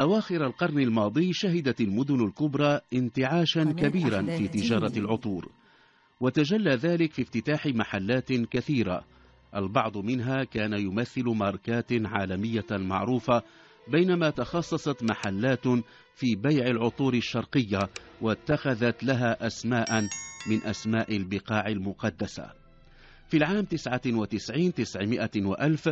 أواخر القرن الماضي شهدت المدن الكبرى انتعاشا كبيرا في تجارة العطور وتجلى ذلك في افتتاح محلات كثيرة البعض منها كان يمثل ماركات عالمية معروفة بينما تخصصت محلات في بيع العطور الشرقية واتخذت لها أسماء من أسماء البقاع المقدسة في العام 99 900 وألف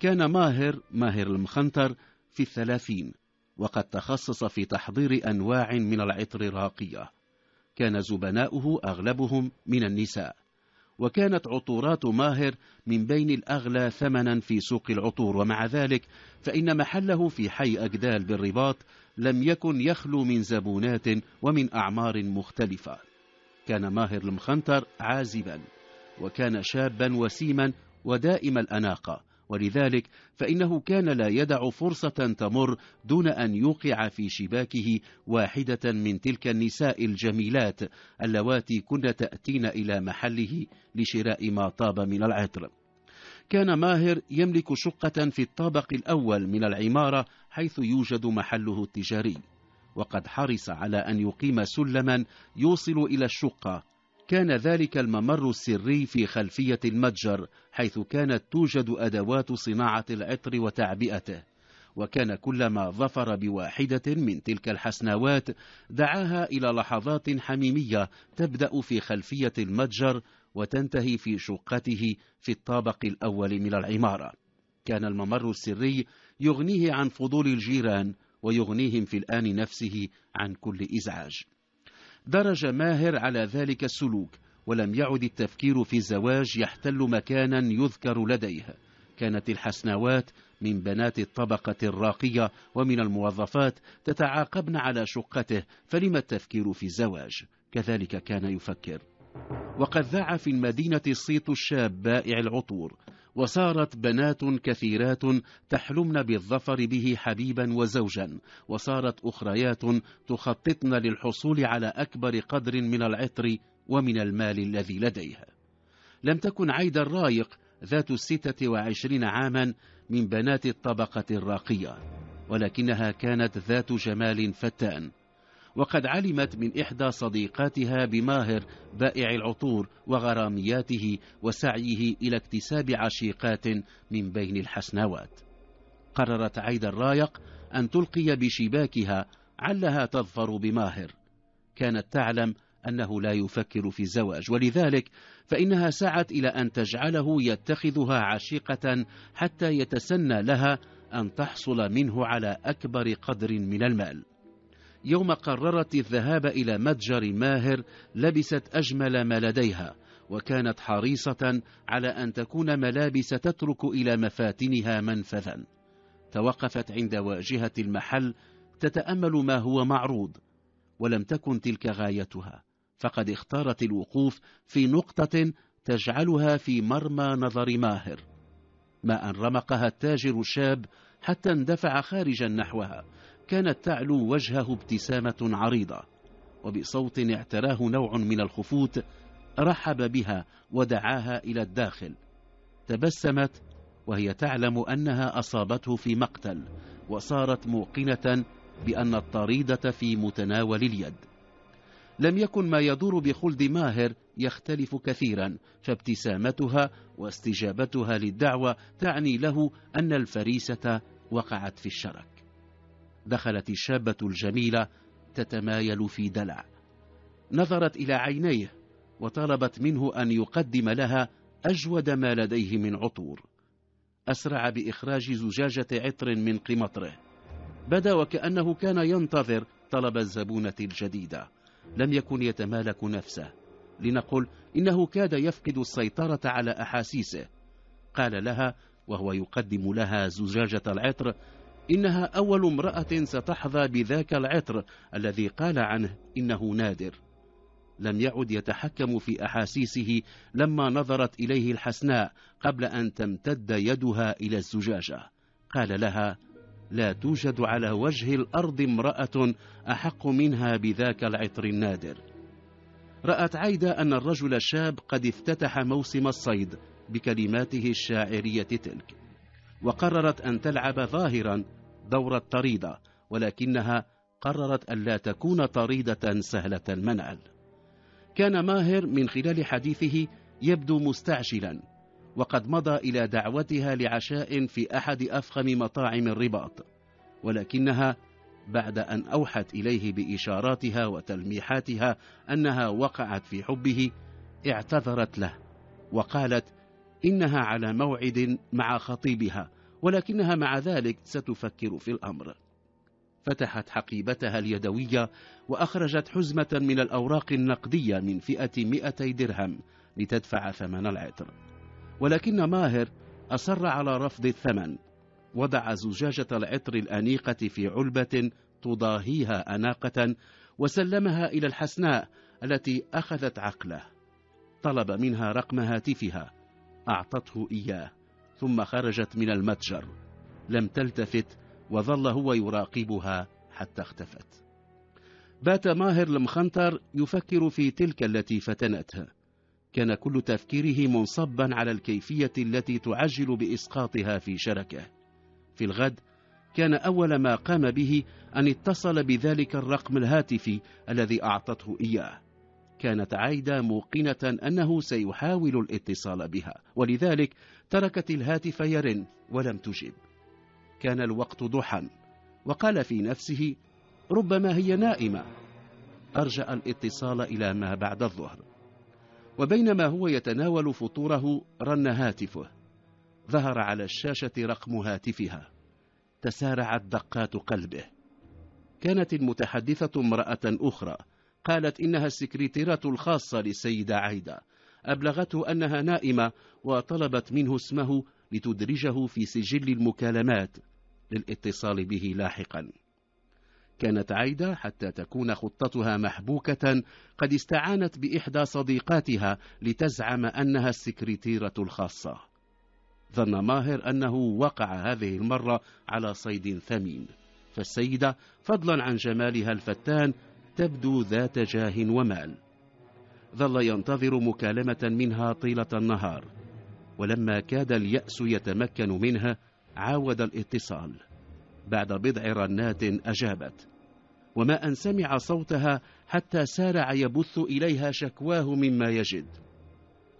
كان ماهر ماهر المخنطر في الثلاثين وقد تخصص في تحضير أنواع من العطر الراقية كان زبناؤه أغلبهم من النساء وكانت عطورات ماهر من بين الأغلى ثمنا في سوق العطور ومع ذلك فإن محله في حي أجدال بالرباط لم يكن يخلو من زبونات ومن أعمار مختلفة كان ماهر المخنتر عازبا وكان شابا وسيما ودائم الأناقة ولذلك فإنه كان لا يدع فرصة تمر دون أن يوقع في شباكه واحدة من تلك النساء الجميلات اللواتي كن تأتين إلى محله لشراء ما طاب من العطر كان ماهر يملك شقة في الطابق الأول من العمارة حيث يوجد محله التجاري وقد حرص على أن يقيم سلما يوصل إلى الشقة كان ذلك الممر السري في خلفية المتجر حيث كانت توجد أدوات صناعة العطر وتعبئته وكان كلما ظفر بواحدة من تلك الحسناوات دعاها إلى لحظات حميمية تبدأ في خلفية المتجر وتنتهي في شقته في الطابق الأول من العمارة كان الممر السري يغنيه عن فضول الجيران ويغنيهم في الآن نفسه عن كل إزعاج درج ماهر على ذلك السلوك ولم يعد التفكير في الزواج يحتل مكانا يذكر لديها كانت الحسناوات من بنات الطبقة الراقية ومن الموظفات تتعاقبن على شقته فلما التفكير في الزواج كذلك كان يفكر وقد ذاع في المدينة الصيت الشاب بائع العطور وصارت بنات كثيرات تحلمن بالظفر به حبيبا وزوجا وصارت أخريات تخططن للحصول على أكبر قدر من العطر ومن المال الذي لديها لم تكن عيدا الرايق ذات الستة وعشرين عاما من بنات الطبقة الراقية ولكنها كانت ذات جمال فتان وقد علمت من إحدى صديقاتها بماهر بائع العطور وغرامياته وسعيه إلى اكتساب عشيقات من بين الحسناوات قررت عيد الرايق أن تلقي بشباكها علها تظفر بماهر كانت تعلم أنه لا يفكر في الزواج ولذلك فإنها سعت إلى أن تجعله يتخذها عشيقة حتى يتسنى لها أن تحصل منه على أكبر قدر من المال يوم قررت الذهاب إلى متجر ماهر لبست أجمل ما لديها وكانت حريصة على أن تكون ملابس تترك إلى مفاتنها منفذا توقفت عند واجهة المحل تتأمل ما هو معروض ولم تكن تلك غايتها فقد اختارت الوقوف في نقطة تجعلها في مرمى نظر ماهر ما أن رمقها التاجر الشاب حتى اندفع خارجا نحوها كانت تعلو وجهه ابتسامة عريضة وبصوت اعتراه نوع من الخفوت رحب بها ودعاها إلى الداخل تبسمت وهي تعلم أنها أصابته في مقتل وصارت موقنة بأن الطريدة في متناول اليد لم يكن ما يدور بخلد ماهر يختلف كثيرا فابتسامتها واستجابتها للدعوة تعني له أن الفريسة وقعت في الشرك دخلت الشابة الجميلة تتمايل في دلع نظرت إلى عينيه وطلبت منه أن يقدم لها أجود ما لديه من عطور أسرع بإخراج زجاجة عطر من قمطره بدا وكأنه كان ينتظر طلب الزبونة الجديدة لم يكن يتمالك نفسه لنقل إنه كاد يفقد السيطرة على أحاسيسه قال لها وهو يقدم لها زجاجة العطر إنها أول امرأة ستحظى بذاك العطر الذي قال عنه إنه نادر لم يعد يتحكم في أحاسيسه لما نظرت إليه الحسناء قبل أن تمتد يدها إلى الزجاجة قال لها لا توجد على وجه الأرض امرأة أحق منها بذاك العطر النادر رأت عايدة أن الرجل الشاب قد افتتح موسم الصيد بكلماته الشاعرية تلك وقررت أن تلعب ظاهرا دور الطريدة ولكنها قررت ألا تكون طريدة سهلة المنال كان ماهر من خلال حديثه يبدو مستعجلا وقد مضى إلى دعوتها لعشاء في أحد أفخم مطاعم الرباط ولكنها بعد أن أوحت إليه بإشاراتها وتلميحاتها أنها وقعت في حبه اعتذرت له وقالت إنها على موعد مع خطيبها ولكنها مع ذلك ستفكر في الأمر فتحت حقيبتها اليدوية وأخرجت حزمة من الأوراق النقدية من فئة 200 درهم لتدفع ثمن العطر ولكن ماهر أصر على رفض الثمن وضع زجاجة العطر الأنيقة في علبة تضاهيها أناقة وسلمها إلى الحسناء التي أخذت عقله طلب منها رقم هاتفها أعطته إياه ثم خرجت من المتجر لم تلتفت وظل هو يراقبها حتى اختفت بات ماهر المخنطر يفكر في تلك التي فتنته كان كل تفكيره منصبا على الكيفية التي تعجل بإسقاطها في شركة في الغد كان أول ما قام به أن اتصل بذلك الرقم الهاتفي الذي أعطته إياه كانت عايدة موقنة أنه سيحاول الاتصال بها ولذلك تركت الهاتف يرن ولم تجب كان الوقت ضحى وقال في نفسه ربما هي نائمة أرجأ الاتصال إلى ما بعد الظهر وبينما هو يتناول فطوره رن هاتفه ظهر على الشاشة رقم هاتفها تسارعت دقات قلبه كانت المتحدثة امرأة أخرى قالت إنها السكرتيرة الخاصة للسيدة عايدة أبلغته أنها نائمة وطلبت منه اسمه لتدرجه في سجل المكالمات للاتصال به لاحقا كانت عايدة حتى تكون خطتها محبوكة قد استعانت بإحدى صديقاتها لتزعم أنها السكرتيرة الخاصة ظن ماهر أنه وقع هذه المرة على صيد ثمين فالسيدة فضلا عن جمالها الفتان تبدو ذات جاه ومال ظل ينتظر مكالمة منها طيلة النهار ولما كاد اليأس يتمكن منها عاود الاتصال بعد بضع رنات أجابت وما أن سمع صوتها حتى سارع يبث إليها شكواه مما يجد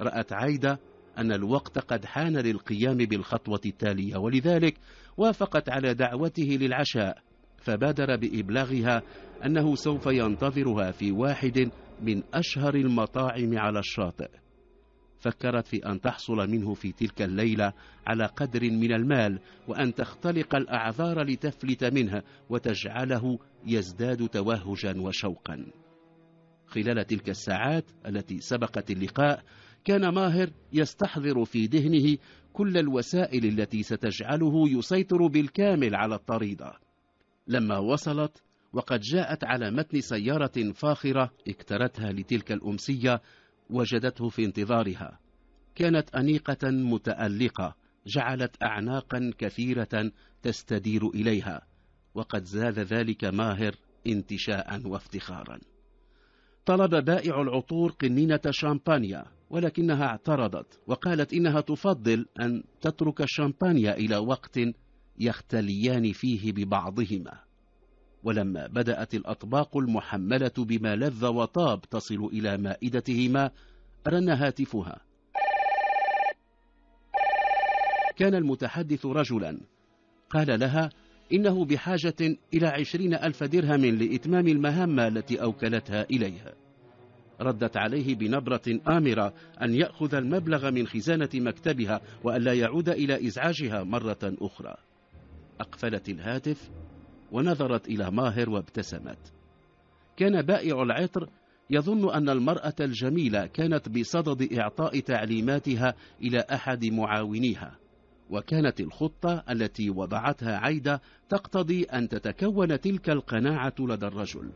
رأت عايدة أن الوقت قد حان للقيام بالخطوة التالية ولذلك وافقت على دعوته للعشاء فبادر بإبلاغها أنه سوف ينتظرها في واحد من أشهر المطاعم على الشاطئ فكرت في أن تحصل منه في تلك الليلة على قدر من المال وأن تختلق الأعذار لتفلت منها وتجعله يزداد توهجا وشوقا خلال تلك الساعات التي سبقت اللقاء كان ماهر يستحضر في ذهنه كل الوسائل التي ستجعله يسيطر بالكامل على الطريدة لما وصلت وقد جاءت على متن سيارة فاخرة اكترتها لتلك الأمسية وجدته في انتظارها كانت أنيقة متألقة جعلت أعناقا كثيرة تستدير إليها وقد زاد ذلك ماهر انتشاء وافتخارا طلب بائع العطور قنينة شامبانيا ولكنها اعترضت وقالت إنها تفضل أن تترك الشامبانيا إلى وقت يختليان فيه ببعضهما ولما بدأت الأطباق المحملة بما لذ وطاب تصل إلى مائدتهما رن هاتفها كان المتحدث رجلا قال لها إنه بحاجة إلى عشرين ألف درهم لإتمام المهمة التي أوكلتها إليها ردت عليه بنبرة آمرة أن يأخذ المبلغ من خزانة مكتبها وأن لا يعود إلى إزعاجها مرة أخرى أقفلت الهاتف ونظرت إلى ماهر وابتسمت كان بائع العطر يظن أن المرأة الجميلة كانت بصدد إعطاء تعليماتها إلى أحد معاونيها وكانت الخطة التي وضعتها عايدة تقتضي أن تتكون تلك القناعة لدى الرجل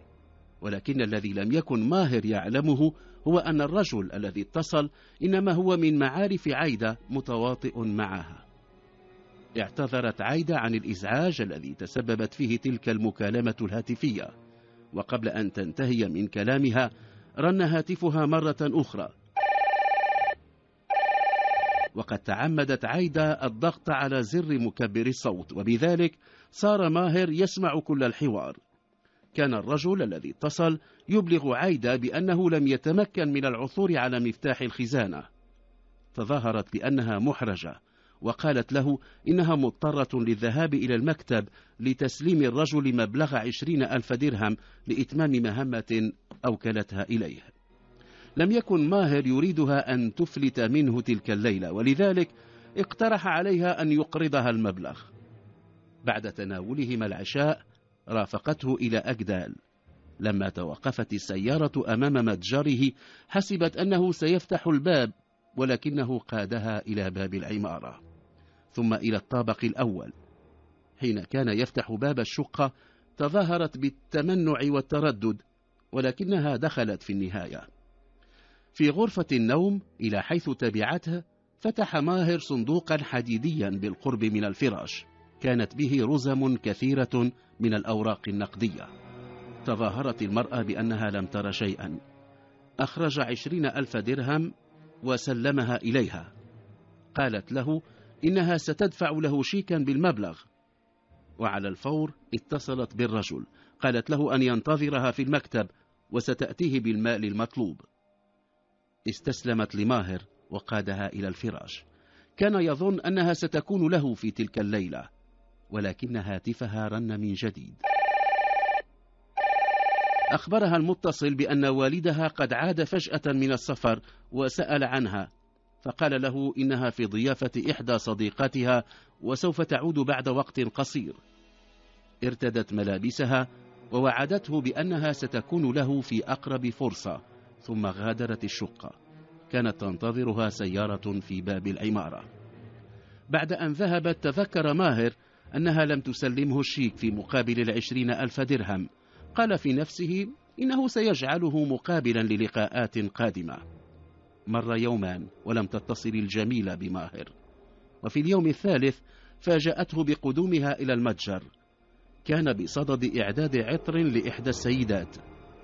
ولكن الذي لم يكن ماهر يعلمه هو أن الرجل الذي اتصل إنما هو من معارف عايدة متواطئ معها اعتذرت عايدة عن الإزعاج الذي تسببت فيه تلك المكالمة الهاتفية وقبل أن تنتهي من كلامها رن هاتفها مرة أخرى وقد تعمدت عايدة الضغط على زر مكبر الصوت وبذلك صار ماهر يسمع كل الحوار كان الرجل الذي اتصل يبلغ عايدة بأنه لم يتمكن من العثور على مفتاح الخزانة تظاهرت بأنها محرجة وقالت له إنها مضطرة للذهاب إلى المكتب لتسليم الرجل مبلغ عشرين ألف درهم لإتمام مهمة أوكلتها إليه لم يكن ماهر يريدها أن تفلت منه تلك الليلة ولذلك اقترح عليها أن يقرضها المبلغ بعد تناولهما العشاء رافقته إلى أجدال لما توقفت السيارة أمام متجره حسبت أنه سيفتح الباب ولكنه قادها إلى باب العمارة ثم إلى الطابق الأول حين كان يفتح باب الشقة تظاهرت بالتمنع والتردد ولكنها دخلت في النهاية في غرفة النوم إلى حيث تبعتها فتح ماهر صندوقا حديديا بالقرب من الفراش كانت به رزم كثيرة من الأوراق النقدية تظاهرت المرأة بأنها لم تر شيئا أخرج عشرين ألف درهم وسلمها إليها قالت له إنها ستدفع له شيكا بالمبلغ وعلى الفور اتصلت بالرجل قالت له أن ينتظرها في المكتب وستأتيه بالمال المطلوب استسلمت لماهر وقادها إلى الفراش كان يظن أنها ستكون له في تلك الليلة ولكن هاتفها رن من جديد أخبرها المتصل بأن والدها قد عاد فجأة من السفر وسأل عنها فقال له إنها في ضيافة إحدى صديقاتها وسوف تعود بعد وقت قصير ارتدت ملابسها ووعدته بأنها ستكون له في أقرب فرصة ثم غادرت الشقة كانت تنتظرها سيارة في باب العمارة بعد أن ذهبت تذكر ماهر أنها لم تسلمه الشيك في مقابل العشرين ألف درهم قال في نفسه إنه سيجعله مقابلا للقاءات قادمة مر يومان ولم تتصل الجميلة بماهر وفي اليوم الثالث فاجأته بقدومها إلى المتجر كان بصدد إعداد عطر لإحدى السيدات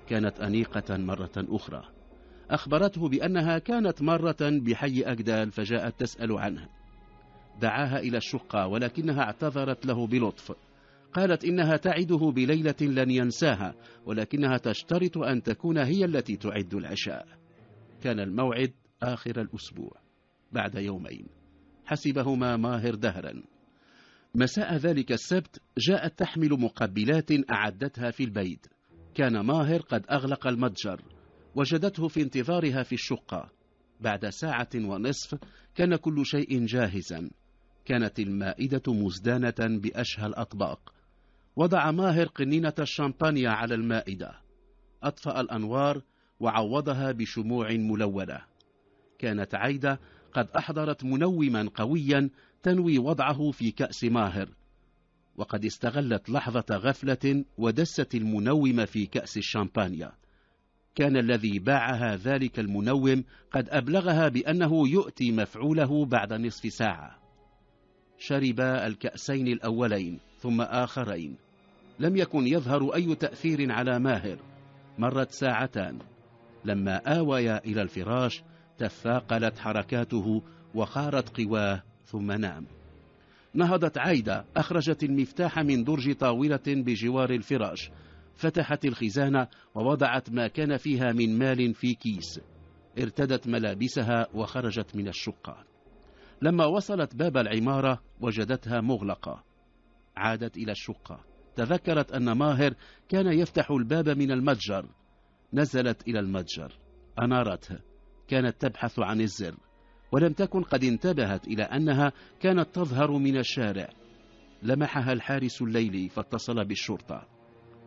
كانت أنيقة مرة أخرى أخبرته بأنها كانت مرة بحي أجدال فجاءت تسأل عنه دعاها إلى الشقة ولكنها اعتذرت له بلطف قالت إنها تعده بليلة لن ينساها ولكنها تشترط أن تكون هي التي تعد العشاء كان الموعد آخر الأسبوع بعد يومين حسبهما ماهر دهرا مساء ذلك السبت جاءت تحمل مقبلات أعدتها في البيت كان ماهر قد أغلق المتجر وجدته في انتظارها في الشقة بعد ساعة ونصف كان كل شيء جاهزا كانت المائدة مزدانة بأشهى الأطباق وضع ماهر قنينة الشامبانيا على المائدة أطفأ الأنوار وعوضها بشموع ملونة كانت عايدة قد أحضرت منوما قويا تنوي وضعه في كأس ماهر وقد استغلت لحظة غفلة ودست المنوم في كأس الشامبانيا كان الذي باعها ذلك المنوم قد أبلغها بأنه يؤتي مفعوله بعد نصف ساعة شربا الكأسين الأولين ثم آخرين لم يكن يظهر أي تأثير على ماهر مرت ساعتان لما آويا إلى الفراش تثاقلت حركاته وخارت قواه ثم نام نهضت عايدة أخرجت المفتاح من درج طاولة بجوار الفراش فتحت الخزانة ووضعت ما كان فيها من مال في كيس ارتدت ملابسها وخرجت من الشقة لما وصلت باب العمارة وجدتها مغلقة عادت إلى الشقة تذكرت أن ماهر كان يفتح الباب من المتجر نزلت إلى المتجر أنارته كانت تبحث عن الزر ولم تكن قد انتبهت إلى أنها كانت تظهر من الشارع لمحها الحارس الليلي فاتصل بالشرطة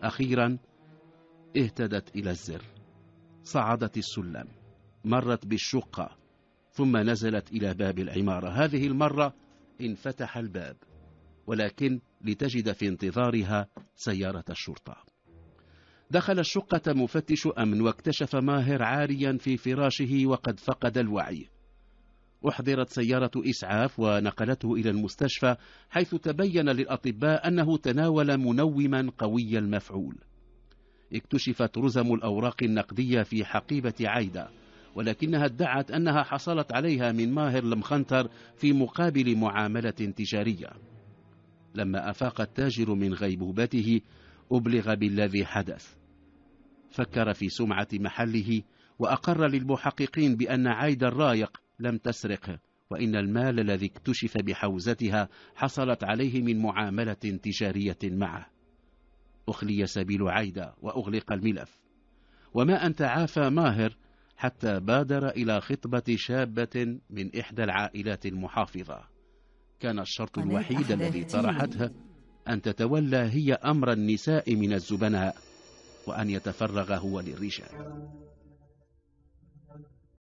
أخيرا اهتدت إلى الزر صعدت السلم مرت بالشقة ثم نزلت إلى باب العمارة هذه المرة انفتح الباب ولكن لتجد في انتظارها سيارة الشرطة دخل الشقة مفتش أمن واكتشف ماهر عاريا في فراشه وقد فقد الوعي أحضرت سيارة إسعاف ونقلته إلى المستشفى حيث تبين للأطباء أنه تناول منوما قوي المفعول اكتشفت رزم الأوراق النقدية في حقيبة عايدة ولكنها ادعت أنها حصلت عليها من ماهر لمخنتر في مقابل معاملة تجارية لما أفاق التاجر من غيبوبته أبلغ بالذي حدث فكر في سمعة محله وأقر للمحققين بأن عايد الرايق لم تسرق وإن المال الذي اكتشف بحوزتها حصلت عليه من معاملة تجارية معه أخلي سبيل عايدة وأغلق الملف وما أن تعافى ماهر حتى بادر إلى خطبة شابة من إحدى العائلات المحافظة كان الشرط الوحيد الذي طرحته أن تتولى هي أمر النساء من الزبناء وأن يتفرغ هو للرجال